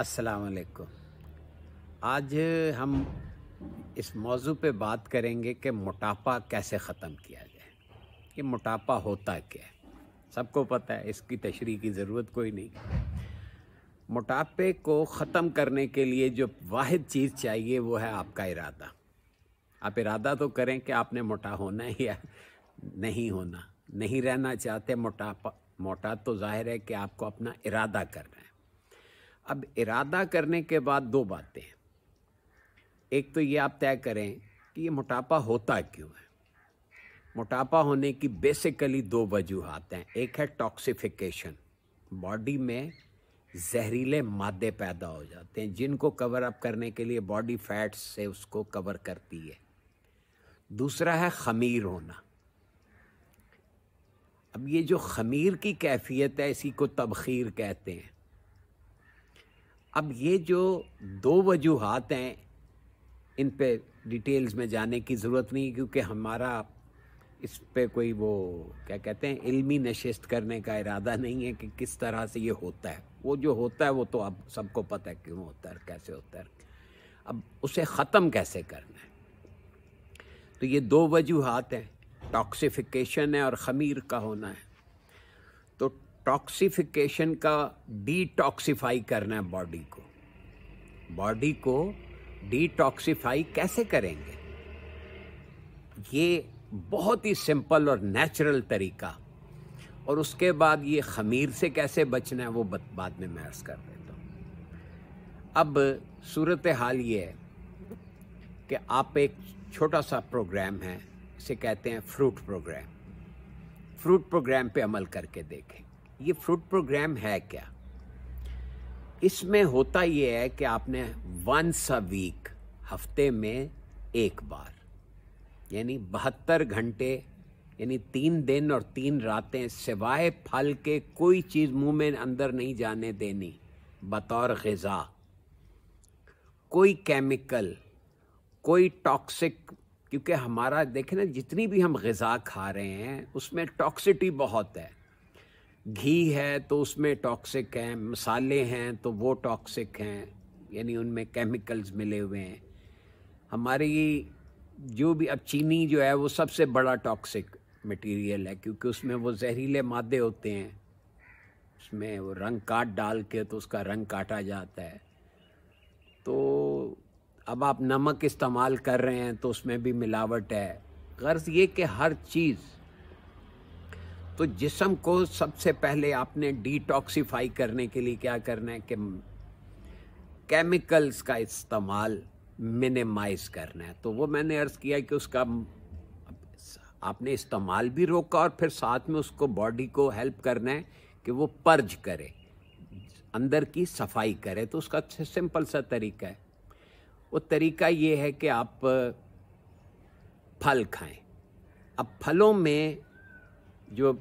अस्सलाम आज हम इस मौजू पे बात करेंगे कि मोटापा कैसे ख़त्म किया जाए कि मोटापा होता क्या है सबको पता है इसकी तशरी की ज़रूरत कोई नहीं मोटापे को ख़त्म करने के लिए जो वाद चीज़ चाहिए वो है आपका इरादा आप इरादा तो करें कि आपने मोटा होना है या नहीं होना नहीं रहना चाहते मोटापा मोटा तो जाहिर है कि आपको अपना इरादा करना है अब इरादा करने के बाद दो बातें एक तो ये आप तय करें कि ये मोटापा होता क्यों है मोटापा होने की बेसिकली दो वजूहत हैं एक है टॉक्सिफिकेशन बॉडी में जहरीले मादे पैदा हो जाते हैं जिनको कवर अप करने के लिए बॉडी फैट्स से उसको कवर करती है दूसरा है खमीर होना अब ये जो खमीर की कैफियत है इसी को तबखीर कहते हैं अब ये जो दो वजूहत हैं इन पे डिटेल्स में जाने की ज़रूरत नहीं क्योंकि हमारा इस पे कोई वो क्या कहते हैं इल्मी नशस्त करने का इरादा नहीं है कि किस तरह से ये होता है वो जो होता है वो तो अब सबको पता है क्यों होता है कैसे होता है अब उसे ख़त्म कैसे करना है तो ये दो वजूहत हैं टॉक्सिफिकेशन है और ख़मीर का होना है टॉक्सिफिकेशन का डिटॉक्सिफाई करना है बॉडी को बॉडी को डिटॉक्सिफाई कैसे करेंगे ये बहुत ही सिंपल और नेचुरल तरीका और उसके बाद ये खमीर से कैसे बचना है वो बाद में मैं अर्ज़ कर देता हूँ अब सूरत हाल ये है कि आप एक छोटा सा प्रोग्राम है इसे कहते हैं फ्रूट प्रोग्राम फ्रूट प्रोग्राम पे अमल करके देखें ये फ्रूट प्रोग्राम है क्या इसमें होता ये है कि आपने वंस अ वीक हफ्ते में एक बार यानी बहत्तर घंटे यानी तीन दिन और तीन रातें सिवाय फल के कोई चीज़ मुंह में अंदर नहीं जाने देनी बतौर गज़ा कोई केमिकल कोई टॉक्सिक क्योंकि हमारा देखें ना जितनी भी हम गज़ा खा रहे हैं उसमें टॉक्सिटी बहुत है घी है तो उसमें टॉक्सिक हैं मसाले हैं तो वो टॉक्सिक हैं यानी उनमें केमिकल्स मिले हुए हैं हमारी जो भी अब चीनी जो है वो सबसे बड़ा टॉक्सिक मटेरियल है क्योंकि उसमें वो जहरीले मादे होते हैं उसमें वो रंग काट डाल के तो उसका रंग काटा जाता है तो अब आप नमक इस्तेमाल कर रहे हैं तो उसमें भी मिलावट है गर्ज ये कि हर चीज़ तो जिसम को सबसे पहले आपने डिटॉक्सीफाई करने के लिए क्या करना है कि केमिकल्स का इस्तेमाल मिनिमाइज करना है तो वो मैंने अर्ज़ किया कि उसका आपने इस्तेमाल भी रोका और फिर साथ में उसको बॉडी को हेल्प करना है कि वो पर्ज करे अंदर की सफाई करे तो उसका सिंपल सा तरीका है वो तरीका ये है कि आप फल खाएं अब फलों में जो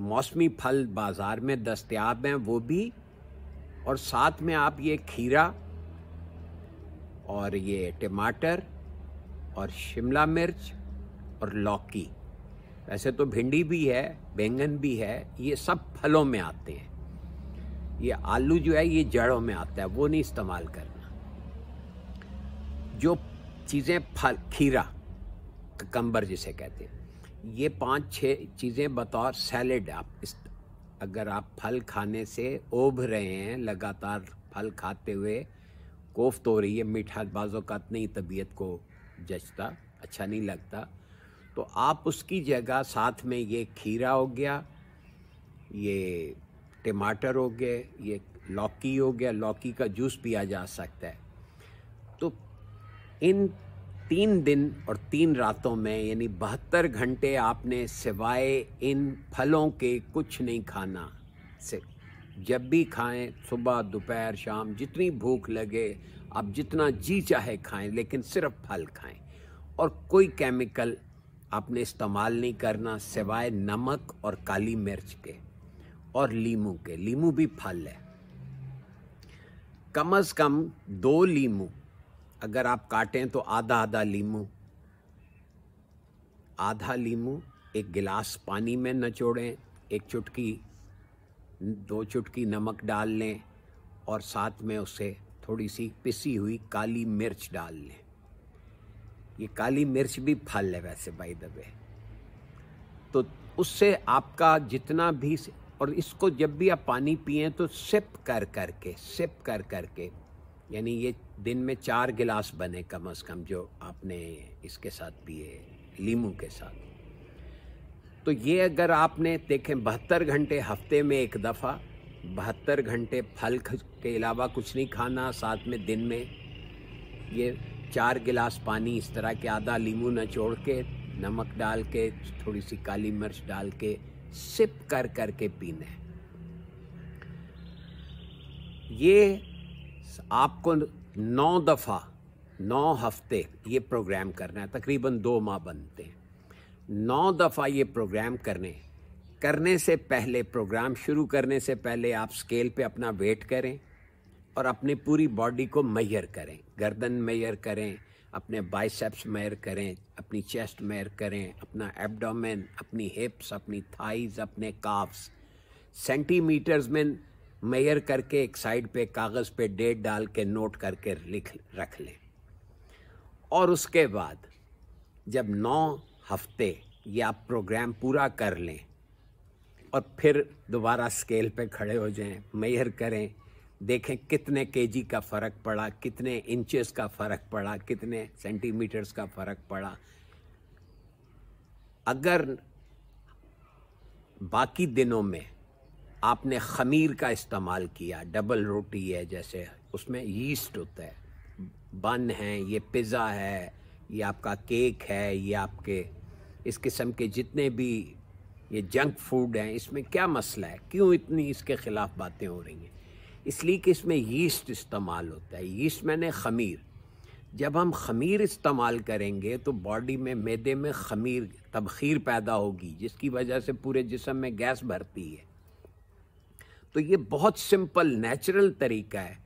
मौसमी फल बाज़ार में दस्तियाब हैं वो भी और साथ में आप ये खीरा और ये टमाटर और शिमला मिर्च और लौकी वैसे तो भिंडी भी है बैंगन भी है ये सब फलों में आते हैं ये आलू जो है ये जड़ों में आता है वो नहीं इस्तेमाल करना जो चीज़ें फल खीरा ककम्बर जिसे कहते हैं ये पांच छः चीज़ें बतौर सैलेड आप इस अगर आप फल खाने से ओभ रहे हैं लगातार फल खाते हुए कोफ्त हो रही है मीठा बाज़ों का नहीं तबीयत को जचता अच्छा नहीं लगता तो आप उसकी जगह साथ में ये खीरा हो गया ये टमाटर हो गए ये लौकी हो गया लौकी का जूस पिया जा सकता है तो इन तीन दिन और तीन रातों में यानी बहत्तर घंटे आपने सिवाय इन फलों के कुछ नहीं खाना से जब भी खाएं सुबह दोपहर शाम जितनी भूख लगे आप जितना जी चाहे खाएं लेकिन सिर्फ फल खाएं और कोई केमिकल आपने इस्तेमाल नहीं करना सिवाय नमक और काली मिर्च के और लीमू के लीमू भी फल है कम अज़ कम दो लीमू अगर आप काटें तो आधा आधा लीमू आधा लीमू एक गिलास पानी में नचोड़ें एक चुटकी दो चुटकी नमक डाल लें और साथ में उसे थोड़ी सी पिसी हुई काली मिर्च डाल लें ये काली मिर्च भी फल है वैसे बाई दबे तो उससे आपका जितना भी और इसको जब भी आप पानी पिए तो सिप कर कर सिप कर कर के यानी ये दिन में चार गिलास बने कम अज़ कम जो आपने इसके साथ पिए लीमू के साथ तो ये अगर आपने देखें बहत्तर घंटे हफ्ते में एक दफ़ा बहत्तर घंटे फल के अलावा कुछ नहीं खाना साथ में दिन में ये चार गिलास पानी इस तरह के आधा लीमू नचोड़ के नमक डाल के थोड़ी सी काली मिर्च डाल के सिप कर कर के पीने ये आपको नौ दफ़ा नौ हफ्ते ये प्रोग्राम करना है तकरीबन दो माह बनते हैं नौ दफ़ा ये प्रोग्राम करने करने से पहले प्रोग्राम शुरू करने से पहले आप स्केल पे अपना वेट करें और अपनी पूरी बॉडी को मैयर करें गर्दन मैयर करें अपने बाइसेप्स मैयर करें अपनी चेस्ट मैयर करें अपना एब्डोमेन अपनी हिप्स अपनी थाइज अपने काफ्स सेंटीमीटर्स में मेयर करके एक साइड पे कागज़ पे डेट डाल के नोट करके लिख रख लें और उसके बाद जब नौ हफ्ते ये आप प्रोग्राम पूरा कर लें और फिर दोबारा स्केल पे खड़े हो जाएं मेयर करें देखें कितने केजी का फ़र्क पड़ा कितने इंचेस का फ़र्क पड़ा कितने सेंटीमीटर्स का फ़र्क पड़ा अगर बाकी दिनों में आपने खमीर का इस्तेमाल किया डबल रोटी है जैसे उसमें यीस्ट होता है बन है ये पिज़्ज़ा है ये आपका केक है ये आपके इस किस्म के जितने भी ये जंक फूड हैं इसमें क्या मसला है क्यों इतनी इसके ख़िलाफ़ बातें हो रही हैं इसलिए कि इसमें यीस्ट इस्तेमाल होता है यीस्ट मैंने खमीर जब हम खमीर इस्तेमाल करेंगे तो बॉडी में मैदे में खमीर तबखीर पैदा होगी जिसकी वजह से पूरे जिसम में गैस भरती है तो ये बहुत सिंपल नेचुरल तरीका है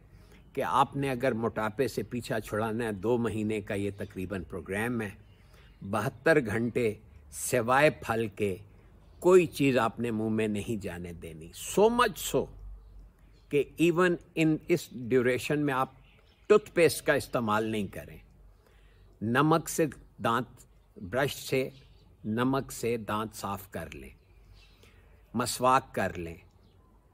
कि आपने अगर मोटापे से पीछा छुड़ाना है दो महीने का ये तकरीबन प्रोग्राम है बहत्तर घंटे सिवाय फल के कोई चीज़ आपने मुंह में नहीं जाने देनी सो मच सो कि इवन इन इस ड्यूरेशन में आप टूथपेस्ट का इस्तेमाल नहीं करें नमक से दांत ब्रश से नमक से दांत साफ कर लें मसवाक कर लें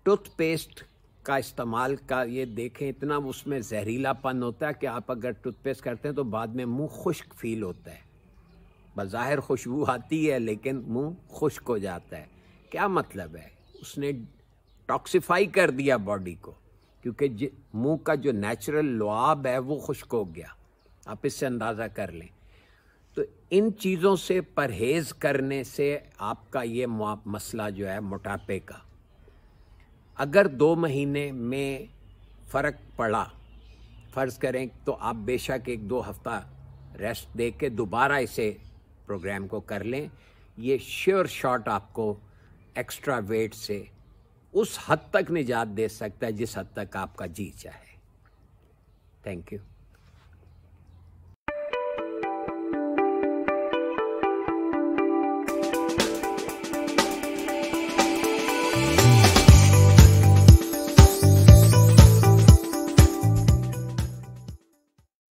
टूथपेस्ट का इस्तेमाल का ये देखें इतना उसमें जहरीलापन होता है कि आप अगर टूथपेस्ट करते हैं तो बाद में मुंह खुश्क फील होता है बज़ाहिर खुशबू आती है लेकिन मुंह खुश्क हो जाता है क्या मतलब है उसने टॉक्सीफाई कर दिया बॉडी को क्योंकि मुंह का जो नेचुरल लुआब है वो खुश्क हो गया आप इससे अंदाज़ा कर लें तो इन चीज़ों से परहेज़ करने से आपका ये मसला जो है मोटापे का अगर दो महीने में फ़र्क पड़ा फ़र्ज़ करें तो आप बेशक एक दो हफ्ता रेस्ट दे के दोबारा इसे प्रोग्राम को कर लें ये श्योर शॉट आपको एक्स्ट्रा वेट से उस हद तक निजात दे सकता है जिस हद तक आपका जी चाहे थैंक यू